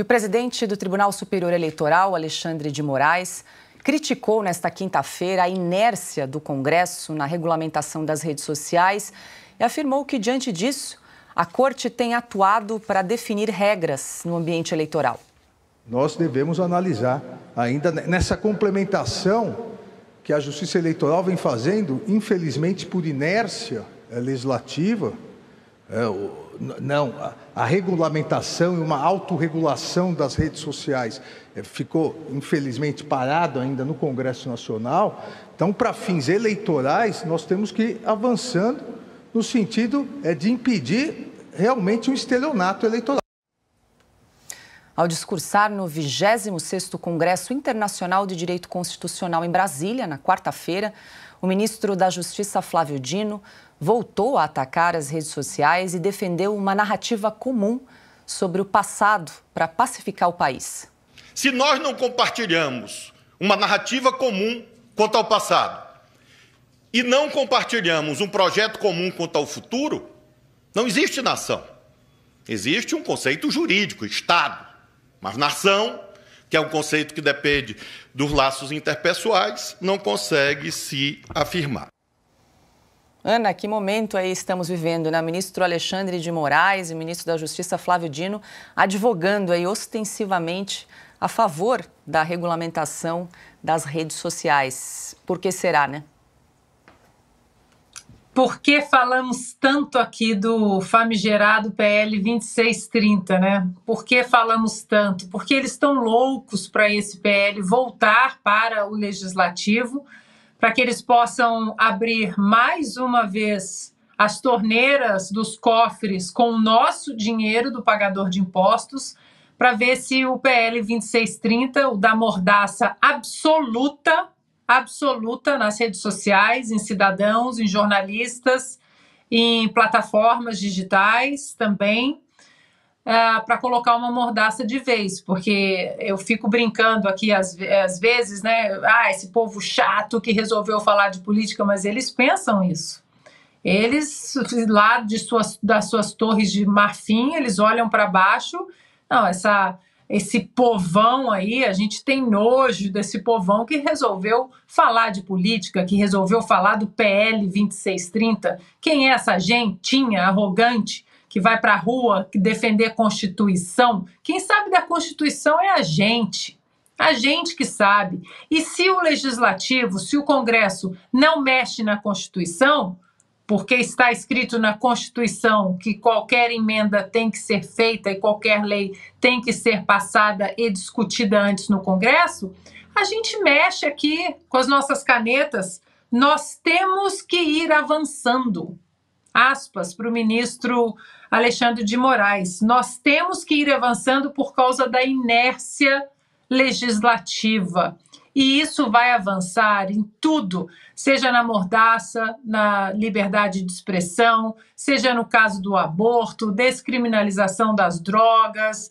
E o presidente do Tribunal Superior Eleitoral, Alexandre de Moraes, criticou nesta quinta-feira a inércia do Congresso na regulamentação das redes sociais e afirmou que, diante disso, a Corte tem atuado para definir regras no ambiente eleitoral. Nós devemos analisar ainda nessa complementação que a Justiça Eleitoral vem fazendo, infelizmente por inércia legislativa, é, não, a, regulamentação e uma autorregulação das redes sociais é, ficou, infelizmente, parado ainda no Congresso Nacional. Então, para fins eleitorais, nós temos que ir avançando no sentido é, de impedir realmente um estelionato eleitoral. Ao discursar no 26º Congresso Internacional de Direito Constitucional em Brasília, na quarta-feira, o ministro da Justiça Flávio Dino voltou a atacar as redes sociais e defendeu uma narrativa comum sobre o passado para pacificar o país. Se nós não compartilhamos uma narrativa comum quanto ao passado e não compartilhamos um projeto comum quanto ao futuro, não existe nação. Existe um conceito jurídico, Estado. Mas nação, que é um conceito que depende dos laços interpessoais, não consegue se afirmar. Ana, que momento aí estamos vivendo, né? ministro Alexandre de Moraes e ministro da Justiça Flávio Dino advogando aí ostensivamente a favor da regulamentação das redes sociais. Por que será, né? Por que falamos tanto aqui do famigerado PL 2630, né? Por que falamos tanto? Porque eles estão loucos para esse PL voltar para o legislativo para que eles possam abrir mais uma vez as torneiras dos cofres com o nosso dinheiro do pagador de impostos, para ver se o PL 2630, o da mordaça absoluta, absoluta nas redes sociais, em cidadãos, em jornalistas, em plataformas digitais também, Uh, ah, para colocar uma mordaça de vez, porque eu fico brincando aqui às, às, vezes, né? Ah, esse povo chato que resolveu falar de política, mas eles pensam isso. Eles, lá de suas, das suas torres de marfim, eles olham para baixo. Não, essa, esse povão aí, a gente tem nojo desse povão que resolveu falar de política, que resolveu falar do PL 2630. Quem é essa gentinha arrogante que vai para a rua defender a Constituição, quem sabe da Constituição é a gente. A gente que sabe. E se o legislativo, se o Congresso não mexe na Constituição, porque está escrito na Constituição que qualquer emenda tem que ser feita e qualquer lei tem que ser passada e discutida antes no Congresso, a gente mexe aqui com as nossas canetas. Nós temos que ir avançando. Aspas para o ministro Alexandre de Moraes. Nós temos que ir avançando por causa da inércia legislativa. E isso vai avançar em tudo, seja na mordaça, na liberdade de expressão, seja no caso do aborto, descriminalização das drogas,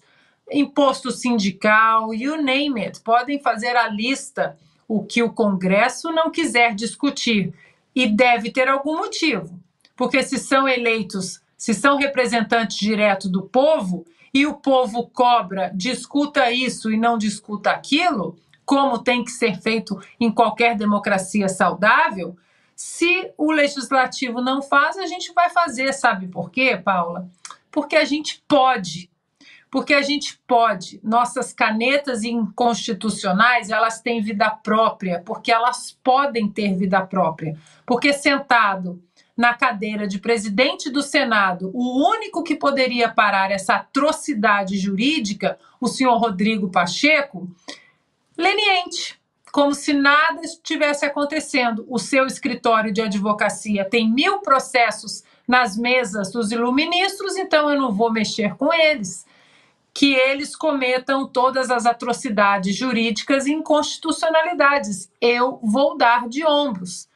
imposto sindical, you name it. Podem fazer a lista o que o Congresso não quiser discutir. E deve ter algum motivo, porque se são eleitos se são representantes diretos do povo e o povo cobra, discuta isso e não discuta aquilo, como tem que ser feito em qualquer democracia saudável, se o legislativo não faz, a gente vai fazer, sabe por quê, Paula? Porque a gente pode. Porque a gente pode. Nossas canetas inconstitucionais, elas têm vida própria, porque elas podem ter vida própria. Porque sentado na cadeira de presidente do Senado, o único que poderia parar essa atrocidade jurídica, o senhor Rodrigo Pacheco, leniente, como se nada estivesse acontecendo. O seu escritório de advocacia tem mil processos nas mesas dos iluministros, então eu não vou mexer com eles. Que eles cometam todas as atrocidades jurídicas e inconstitucionalidades. Eu vou dar de ombros.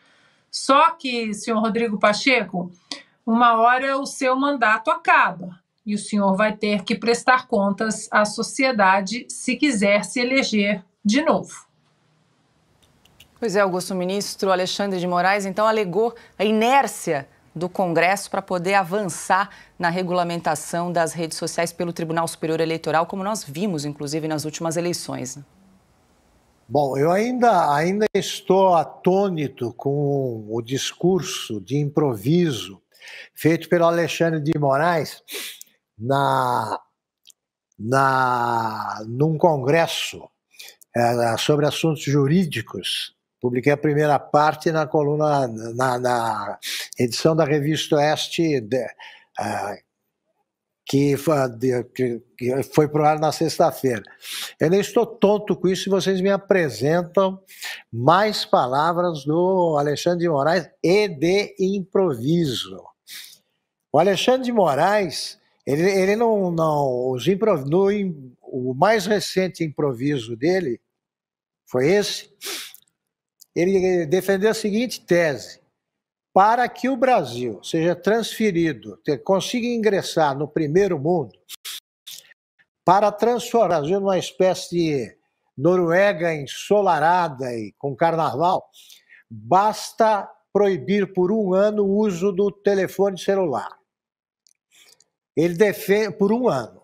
Só que, senhor Rodrigo Pacheco, uma hora o seu mandato acaba e o senhor vai ter que prestar contas à sociedade se quiser se eleger de novo. Pois é, Augusto, o ministro Alexandre de Moraes então alegou a inércia do Congresso para poder avançar na regulamentação das redes sociais pelo Tribunal Superior Eleitoral, como nós vimos, inclusive, nas últimas eleições. Né? Bom, eu ainda, ainda estou atônito com o discurso de improviso feito pelo Alexandre de Moraes na, na, num congresso é, sobre assuntos jurídicos. Publiquei a primeira parte na coluna, na, na edição da revista Oeste, de, eh, que foi para o ar na sexta-feira. Eu nem estou tonto com isso se vocês me apresentam mais palavras do Alexandre de Moraes e de improviso. O Alexandre de Moraes, ele, ele não, não os improv, no, o mais recente improviso dele foi esse. Ele defendeu a seguinte tese: para que o Brasil seja transferido, consiga ingressar no primeiro mundo, para transformar o Brasil numa espécie de Noruega ensolarada e com carnaval, basta proibir por um ano o uso do telefone celular. Ele defende por um ano.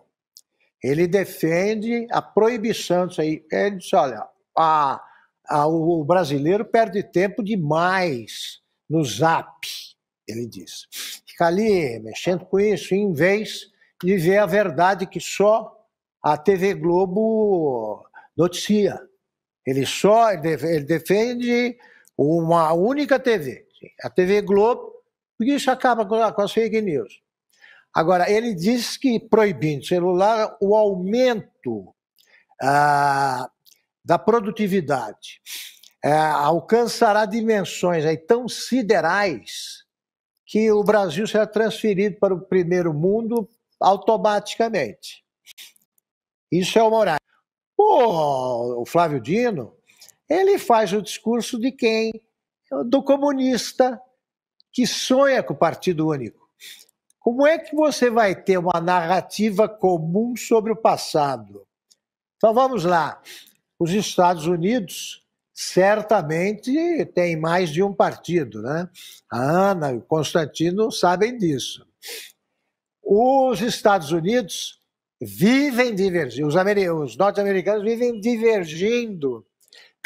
Ele defende a proibição disso aí. Ele diz: olha, a, a, o brasileiro perde tempo demais no zap, ele diz. Fica ali mexendo com isso, em vez de ver a verdade que só a TV Globo noticia. Ele só ele defende uma única TV, a TV Globo, porque isso acaba com as fake news. Agora, ele diz que proibindo celular, o aumento ah, da produtividade é, alcançará dimensões aí tão siderais que o Brasil será transferido para o primeiro mundo automaticamente. Isso é o Moraes. O Flávio Dino, ele faz o discurso de quem? Do comunista que sonha com o Partido Único. Como é que você vai ter uma narrativa comum sobre o passado? Então vamos lá. Os Estados Unidos certamente tem mais de um partido, né? A Ana e o Constantino sabem disso. Os Estados Unidos vivem divergindo, os, os norte-americanos vivem divergindo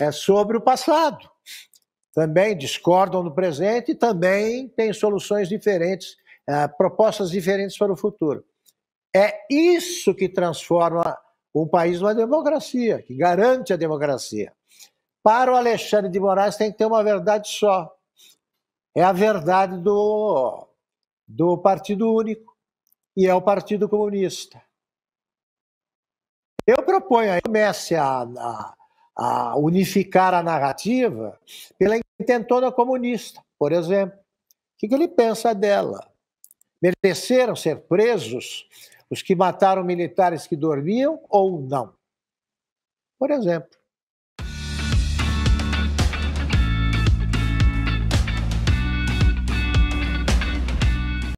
é, sobre o passado. Também discordam do presente e também têm soluções diferentes, é, propostas diferentes para o futuro. É isso que transforma um país numa democracia, que garante a democracia. Para o Alexandre de Moraes tem que ter uma verdade só. É a verdade do, do Partido Único e é o Partido Comunista. Eu proponho aí comece a, a, a unificar a narrativa pela intentona comunista, por exemplo. O que, que ele pensa dela? Mereceram ser presos os que mataram militares que dormiam ou não? Por exemplo.